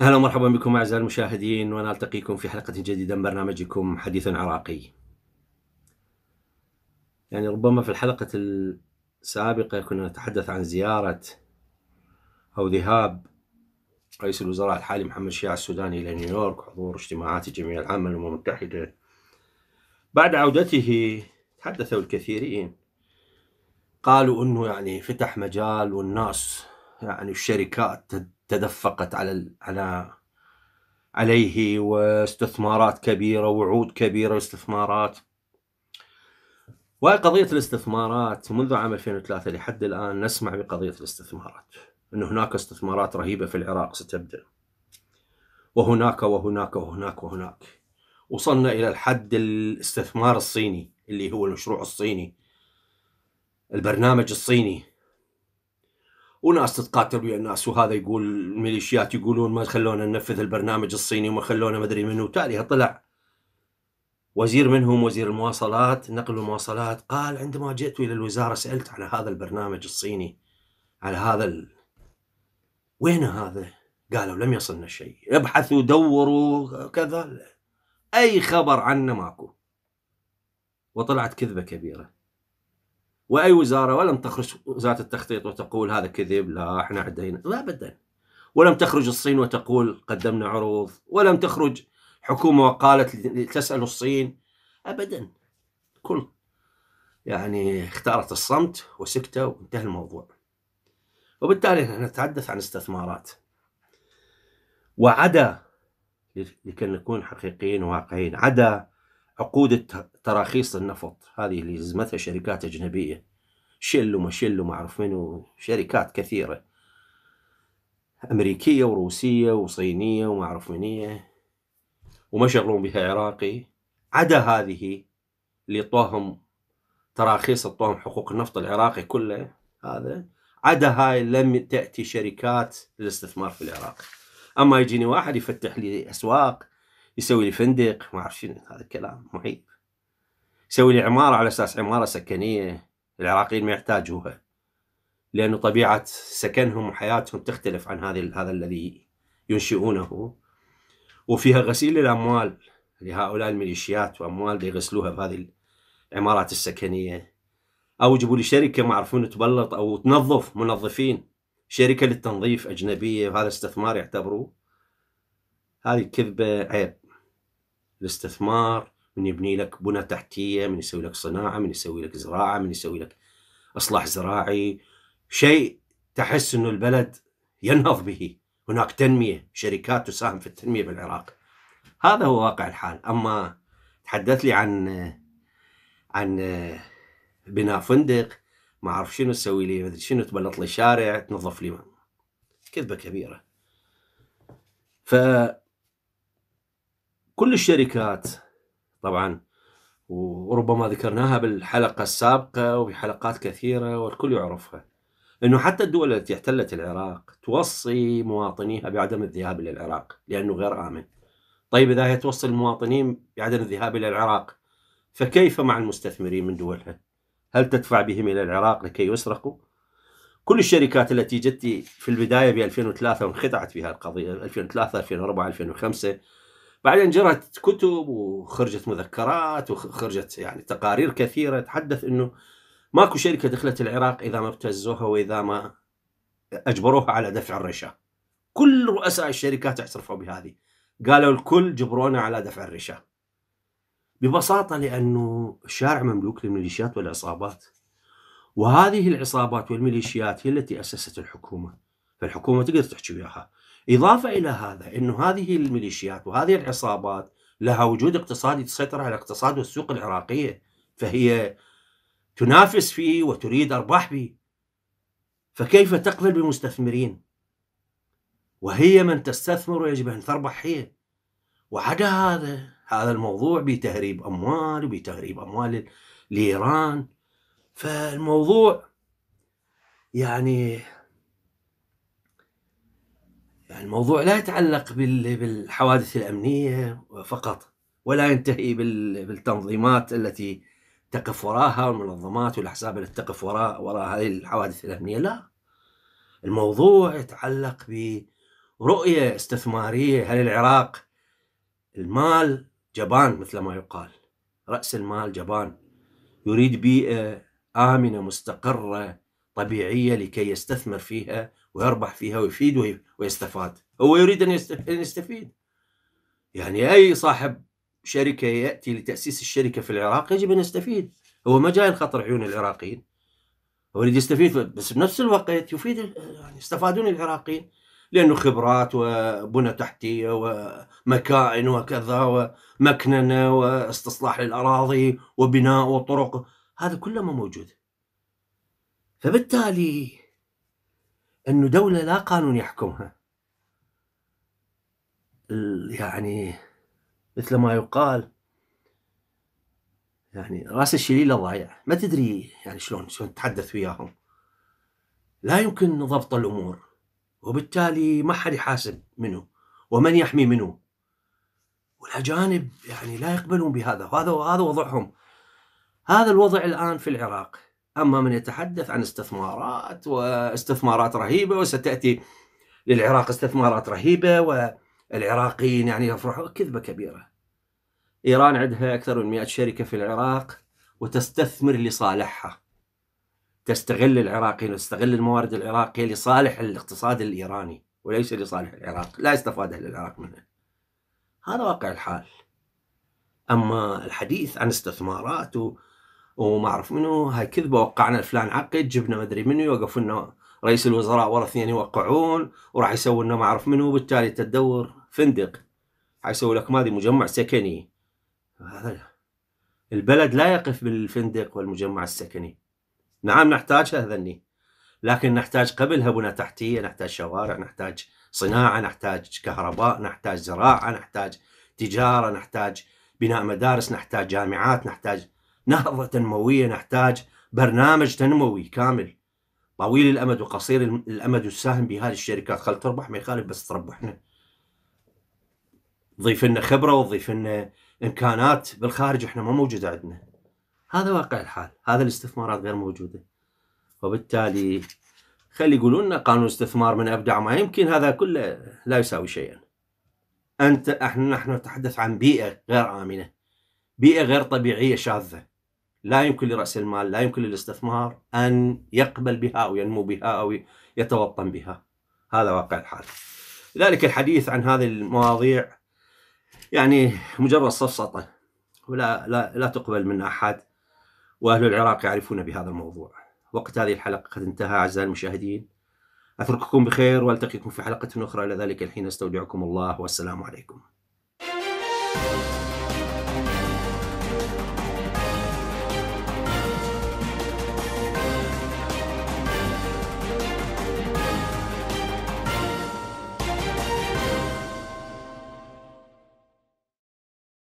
اهلا ومرحبا بكم اعزائي المشاهدين ونلتقيكم في حلقه جديده من برنامجكم حديث عراقي. يعني ربما في الحلقه السابقه كنا نتحدث عن زياره او ذهاب رئيس الوزراء الحالي محمد الشيعة السوداني إلى نيويورك حضور اجتماعات الجمعية العامة للأمم المتحدة بعد عودته تحدثوا الكثيرين قالوا أنه يعني فتح مجال والناس يعني الشركات تدفقت على على عليه واستثمارات كبيرة وعود كبيرة واستثمارات وهي قضية الاستثمارات منذ عام 2003 لحد الآن نسمع بقضية الاستثمارات أن هناك استثمارات رهيبة في العراق ستبدأ وهناك وهناك وهناك وهناك وصلنا إلى الحد الاستثمار الصيني اللي هو المشروع الصيني البرنامج الصيني وناس تتقاتل ويا الناس وهذا يقول الميليشيات يقولون ما خلونا ننفذ البرنامج الصيني وما خلونا مدري منو تاليها طلع وزير منهم وزير المواصلات نقل المواصلات قال عندما جئت الى الوزاره سالت على هذا البرنامج الصيني على هذا وين هذا؟ قالوا لم يصلنا شيء ابحثوا دوروا كذا أي خبر عنه ماكو وطلعت كذبة كبيرة وأي وزارة ولم تخرج وزارة التخطيط وتقول هذا كذب لا احنا عدينا لا أبدا ولم تخرج الصين وتقول قدمنا عروض ولم تخرج حكومة وقالت تسأل الصين أبدا كل يعني اختارت الصمت وسكتة وانتهى الموضوع وبالتالي نحن نتحدث عن استثمارات وعدا لكي نكون حقيقيين وواقعيين عدا عقود تراخيص النفط هذه اللي لزمتها شركات أجنبية شل وما شل وما أعرف منو شركات كثيرة أمريكية وروسية وصينية وما أعرف منية وما شغلون بها عراقي عدا هذه اللي طوهم تراخيص طوهم حقوق النفط العراقي كله هذا عدا هاي لم تاتي شركات للاستثمار في العراق اما يجيني واحد يفتح لي اسواق يسوي لي فندق ما اعرف شنو هذا الكلام محيط يسوي لي عماره على اساس عماره سكنيه العراقيين ما يحتاجوها لانه طبيعه سكنهم وحياتهم تختلف عن هذه هذا الذي ينشئونه وفيها غسيل الاموال لهؤلاء الميليشيات واموال يغسلوها بهذه العمارات السكنيه او يجيبوا لي شركه ما يعرفون تبلط او تنظف منظفين شركه للتنظيف اجنبيه وهذا استثمار يعتبروه هذه كذبه عيب الاستثمار من يبني لك بنى تحتيه من يسوي لك صناعه من يسوي لك زراعه من يسوي لك اصلاح زراعي شيء تحس انه البلد ينهض به هناك تنميه شركات تساهم في التنميه بالعراق هذا هو واقع الحال اما تحدث لي عن عن بناء فندق ما اعرف شنو تسوي لي ما ادري شنو تبلط لي الشارع تنظف لي كذبه كبيره ف كل الشركات طبعا وربما ذكرناها بالحلقة السابقة وفي حلقات كثيرة والكل يعرفها أنه حتى الدول التي احتلت العراق توصي مواطنيها بعدم الذهاب إلى العراق لأنه غير آمن طيب إذا هي توصي المواطنين بعدم الذهاب إلى العراق فكيف مع المستثمرين من دولها؟ هل تدفع بهم إلى العراق لكي يسرقوا؟ كل الشركات التي جت في البداية ب 2003 وانخدعت بها القضية 2003 2004 2005 بعدين جرت كتب وخرجت مذكرات وخرجت يعني تقارير كثيرة تحدث أنه ماكو شركة دخلت العراق إذا ما ابتزوها وإذا ما أجبروها على دفع الرشا كل رؤساء الشركات اعترفوا بهذه قالوا الكل جبرونا على دفع الرشا ببساطة لأنه الشارع مملوك للميليشيات والعصابات وهذه العصابات والميليشيات هي التي أسست الحكومة فالحكومة تقدر تحكي وياها إضافة إلى هذا أنه هذه الميليشيات وهذه العصابات لها وجود اقتصادي تسيطر على الاقتصاد والسوق العراقية فهي تنافس فيه وتريد أرباح به فكيف تقبل بمستثمرين وهي من تستثمر ويجب أن تربح هي وعدا هذا هذا الموضوع بتهريب أموال وبتهريب أموال لإيران فالموضوع يعني يعني الموضوع لا يتعلق بالحوادث الأمنية فقط ولا ينتهي بالتنظيمات التي تقف وراها والمنظمات والأحزاب التي تقف وراء وراء هذه الحوادث الأمنية لا الموضوع يتعلق برؤية استثمارية هل العراق المال جبان مثل ما يقال رأس المال جبان يريد بيئة آمنة مستقرة طبيعية لكي يستثمر فيها ويربح فيها ويفيد ويستفاد هو يريد أن يستفيد يعني أي صاحب شركة يأتي لتأسيس الشركة في العراق يجب أن يستفيد هو ما جاي لخطر عيون العراقيين هو يريد يستفيد بس بنفس الوقت يفيد يعني يستفادون العراقيين لأنه خبرات وبنى تحتية ومكائن وكذا ومكننة واستصلاح للأراضي وبناء وطرق هذا كله ما موجود فبالتالي أنه دولة لا قانون يحكمها يعني مثل ما يقال يعني راس الشليله ضايع ما تدري يعني شلون شلون تتحدث وياهم لا يمكن ضبط الامور وبالتالي ما حد يحاسب منه ومن يحمي منه والاجانب يعني لا يقبلون بهذا وهذا وهذا وضعهم هذا الوضع الان في العراق اما من يتحدث عن استثمارات واستثمارات رهيبه وستاتي للعراق استثمارات رهيبه والعراقيين يعني يفرحوا كذبه كبيره ايران عندها اكثر من 100 شركه في العراق وتستثمر لصالحها تستغل العراقيين وتستغل الموارد العراقيه لصالح الاقتصاد الايراني وليس لصالح العراق، لا استفاد اهل العراق منه. هذا واقع الحال. اما الحديث عن استثمارات و... وما اعرف منو هاي كذبه وقعنا فلان عقد جبنا ما ادري منو يوقف لنا رئيس الوزراء ورا اثنين يوقعون وراح يسوون لنا ما اعرف منو وبالتالي تدور فندق حيسوي لك ماضي مجمع سكني هذا البلد لا يقف بالفندق والمجمع السكني نعم نحتاجها ذني لكن نحتاج قبلها بنى تحتيه نحتاج شوارع نحتاج صناعه نحتاج كهرباء نحتاج زراعه نحتاج تجاره نحتاج بناء مدارس نحتاج جامعات نحتاج نهضه تنمويه نحتاج برنامج تنموي كامل طويل الامد وقصير الامد والساهم بهذه الشركات خل تربح ما يخالف بس تربحنا ضيف لنا خبره وضيف لنا امكانات بالخارج احنا ما موجوده عندنا هذا واقع الحال هذا الاستثمارات غير موجودة وبالتالي خلي يقولون قانون الاستثمار من أبدع ما يمكن هذا كله لا يساوي شيئا أنت احنا نحن نتحدث عن بيئة غير آمنة بيئة غير طبيعية شاذة لا يمكن لرأس المال لا يمكن للاستثمار أن يقبل بها أو ينمو بها أو يتوطن بها هذا واقع الحال لذلك الحديث عن هذه المواضيع يعني مجرد سفسطة ولا لا, لا تقبل من أحد وأهل العراق يعرفون بهذا الموضوع وقت هذه الحلقة قد انتهى أعزائي المشاهدين أترككم بخير وألتقيكم في حلقة أخرى إلى ذلك الحين أستودعكم الله والسلام عليكم